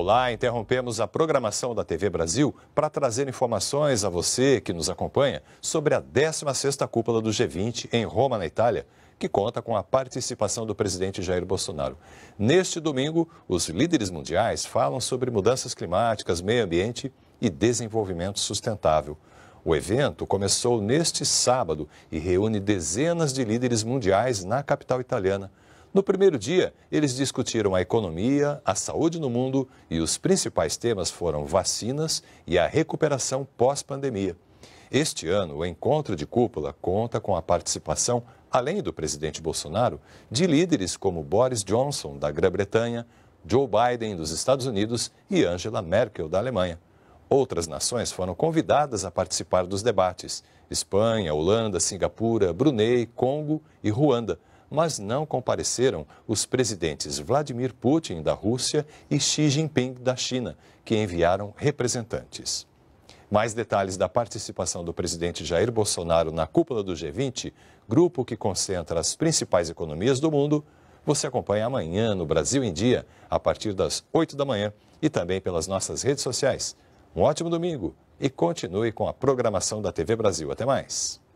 Olá, interrompemos a programação da TV Brasil para trazer informações a você que nos acompanha sobre a 16ª cúpula do G20 em Roma, na Itália, que conta com a participação do presidente Jair Bolsonaro. Neste domingo, os líderes mundiais falam sobre mudanças climáticas, meio ambiente e desenvolvimento sustentável. O evento começou neste sábado e reúne dezenas de líderes mundiais na capital italiana. No primeiro dia, eles discutiram a economia, a saúde no mundo e os principais temas foram vacinas e a recuperação pós-pandemia. Este ano, o encontro de cúpula conta com a participação, além do presidente Bolsonaro, de líderes como Boris Johnson, da Grã-Bretanha, Joe Biden, dos Estados Unidos e Angela Merkel, da Alemanha. Outras nações foram convidadas a participar dos debates: Espanha, Holanda, Singapura, Brunei, Congo e Ruanda mas não compareceram os presidentes Vladimir Putin da Rússia e Xi Jinping da China, que enviaram representantes. Mais detalhes da participação do presidente Jair Bolsonaro na cúpula do G20, grupo que concentra as principais economias do mundo, você acompanha amanhã no Brasil em Dia, a partir das 8 da manhã e também pelas nossas redes sociais. Um ótimo domingo e continue com a programação da TV Brasil. Até mais.